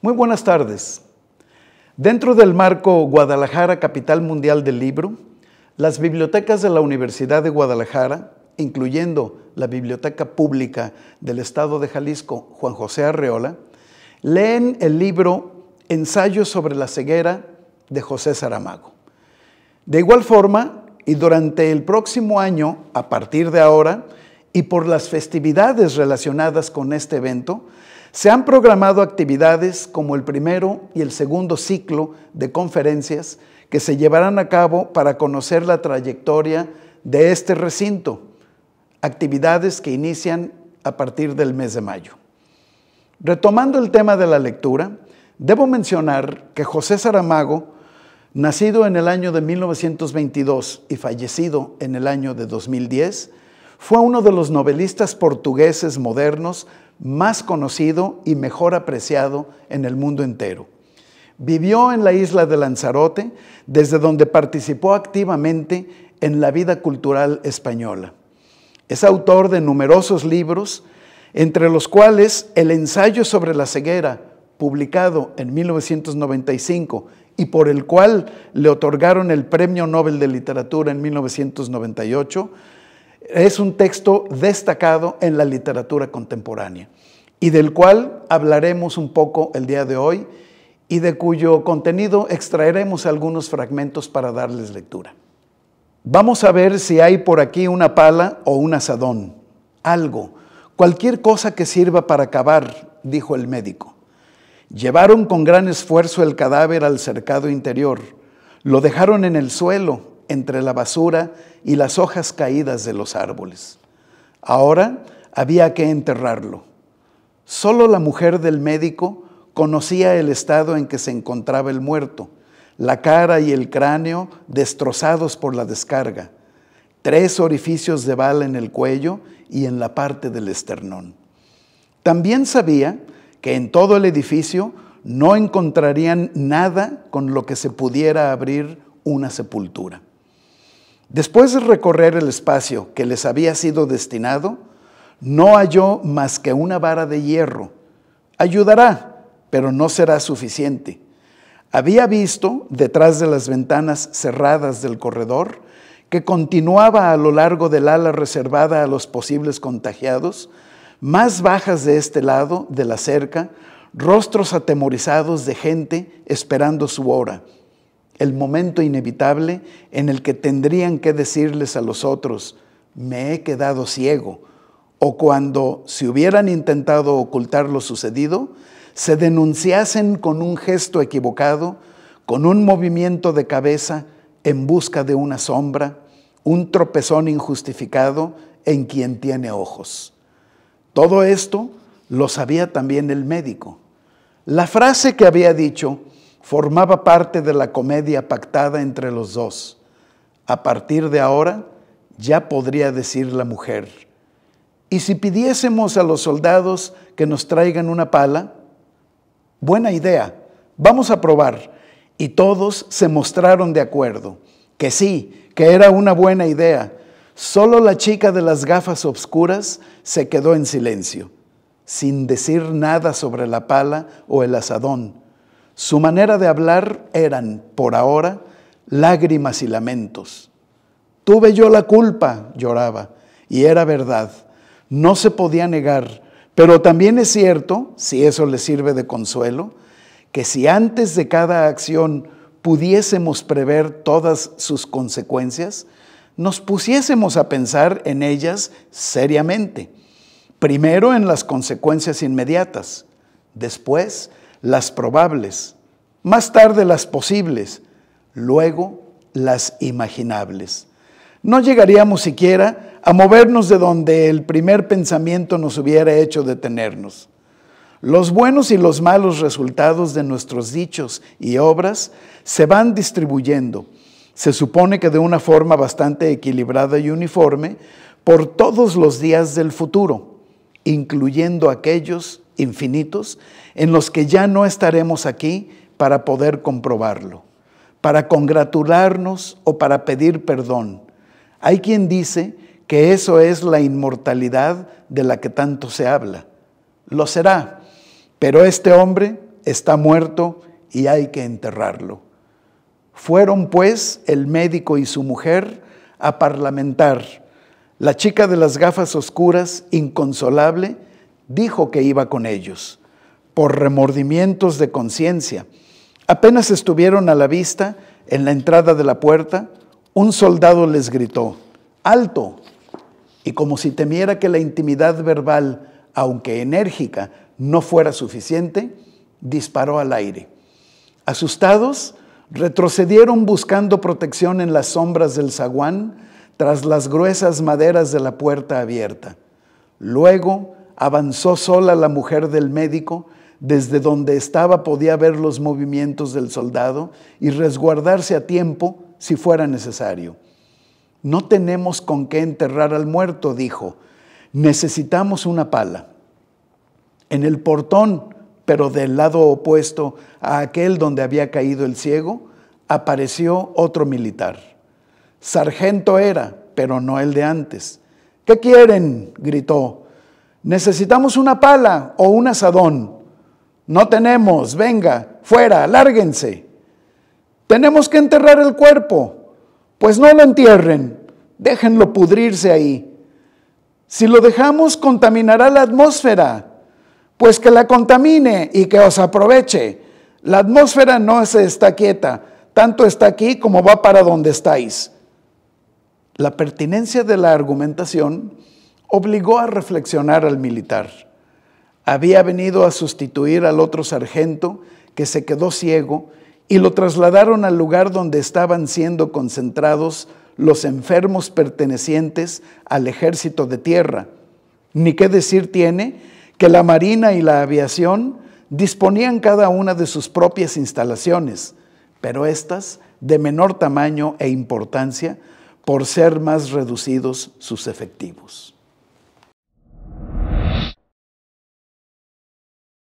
Muy buenas tardes. Dentro del marco Guadalajara, capital mundial del libro, las bibliotecas de la Universidad de Guadalajara, incluyendo la Biblioteca Pública del Estado de Jalisco, Juan José Arreola, leen el libro Ensayos sobre la ceguera de José Saramago. De igual forma, y durante el próximo año, a partir de ahora, y por las festividades relacionadas con este evento, se han programado actividades como el primero y el segundo ciclo de conferencias que se llevarán a cabo para conocer la trayectoria de este recinto, actividades que inician a partir del mes de mayo. Retomando el tema de la lectura, debo mencionar que José Saramago, nacido en el año de 1922 y fallecido en el año de 2010, fue uno de los novelistas portugueses modernos más conocido y mejor apreciado en el mundo entero. Vivió en la isla de Lanzarote, desde donde participó activamente en la vida cultural española. Es autor de numerosos libros, entre los cuales El ensayo sobre la ceguera, publicado en 1995 y por el cual le otorgaron el Premio Nobel de Literatura en 1998, es un texto destacado en la literatura contemporánea y del cual hablaremos un poco el día de hoy y de cuyo contenido extraeremos algunos fragmentos para darles lectura. Vamos a ver si hay por aquí una pala o un asadón, algo, cualquier cosa que sirva para cavar, dijo el médico. Llevaron con gran esfuerzo el cadáver al cercado interior, lo dejaron en el suelo entre la basura y las hojas caídas de los árboles. Ahora había que enterrarlo. Solo la mujer del médico conocía el estado en que se encontraba el muerto, la cara y el cráneo destrozados por la descarga, tres orificios de bala en el cuello y en la parte del esternón. También sabía que en todo el edificio no encontrarían nada con lo que se pudiera abrir una sepultura. Después de recorrer el espacio que les había sido destinado, no halló más que una vara de hierro. Ayudará, pero no será suficiente. Había visto, detrás de las ventanas cerradas del corredor, que continuaba a lo largo del ala reservada a los posibles contagiados, más bajas de este lado de la cerca, rostros atemorizados de gente esperando su hora el momento inevitable en el que tendrían que decirles a los otros, me he quedado ciego, o cuando, si hubieran intentado ocultar lo sucedido, se denunciasen con un gesto equivocado, con un movimiento de cabeza en busca de una sombra, un tropezón injustificado en quien tiene ojos. Todo esto lo sabía también el médico. La frase que había dicho, formaba parte de la comedia pactada entre los dos. A partir de ahora, ya podría decir la mujer, ¿y si pidiésemos a los soldados que nos traigan una pala? Buena idea, vamos a probar. Y todos se mostraron de acuerdo, que sí, que era una buena idea. Solo la chica de las gafas oscuras se quedó en silencio, sin decir nada sobre la pala o el asadón su manera de hablar eran, por ahora, lágrimas y lamentos. Tuve yo la culpa, lloraba, y era verdad. No se podía negar, pero también es cierto, si eso le sirve de consuelo, que si antes de cada acción pudiésemos prever todas sus consecuencias, nos pusiésemos a pensar en ellas seriamente. Primero en las consecuencias inmediatas, después las probables, más tarde las posibles, luego las imaginables. No llegaríamos siquiera a movernos de donde el primer pensamiento nos hubiera hecho detenernos. Los buenos y los malos resultados de nuestros dichos y obras se van distribuyendo. Se supone que de una forma bastante equilibrada y uniforme por todos los días del futuro, incluyendo aquellos infinitos, en los que ya no estaremos aquí para poder comprobarlo, para congratularnos o para pedir perdón. Hay quien dice que eso es la inmortalidad de la que tanto se habla. Lo será, pero este hombre está muerto y hay que enterrarlo. Fueron pues el médico y su mujer a parlamentar. La chica de las gafas oscuras, inconsolable, dijo que iba con ellos. Por remordimientos de conciencia, apenas estuvieron a la vista en la entrada de la puerta, un soldado les gritó, alto, y como si temiera que la intimidad verbal, aunque enérgica, no fuera suficiente, disparó al aire. Asustados, retrocedieron buscando protección en las sombras del zaguán tras las gruesas maderas de la puerta abierta. Luego Avanzó sola la mujer del médico, desde donde estaba podía ver los movimientos del soldado y resguardarse a tiempo si fuera necesario. No tenemos con qué enterrar al muerto, dijo. Necesitamos una pala. En el portón, pero del lado opuesto a aquel donde había caído el ciego, apareció otro militar. Sargento era, pero no el de antes. ¿Qué quieren? gritó. Necesitamos una pala o un asadón. No tenemos, venga, fuera, lárguense. Tenemos que enterrar el cuerpo. Pues no lo entierren, déjenlo pudrirse ahí. Si lo dejamos, contaminará la atmósfera. Pues que la contamine y que os aproveche. La atmósfera no se está quieta, tanto está aquí como va para donde estáis. La pertinencia de la argumentación obligó a reflexionar al militar. Había venido a sustituir al otro sargento que se quedó ciego y lo trasladaron al lugar donde estaban siendo concentrados los enfermos pertenecientes al ejército de tierra. Ni qué decir tiene que la Marina y la aviación disponían cada una de sus propias instalaciones, pero éstas de menor tamaño e importancia por ser más reducidos sus efectivos.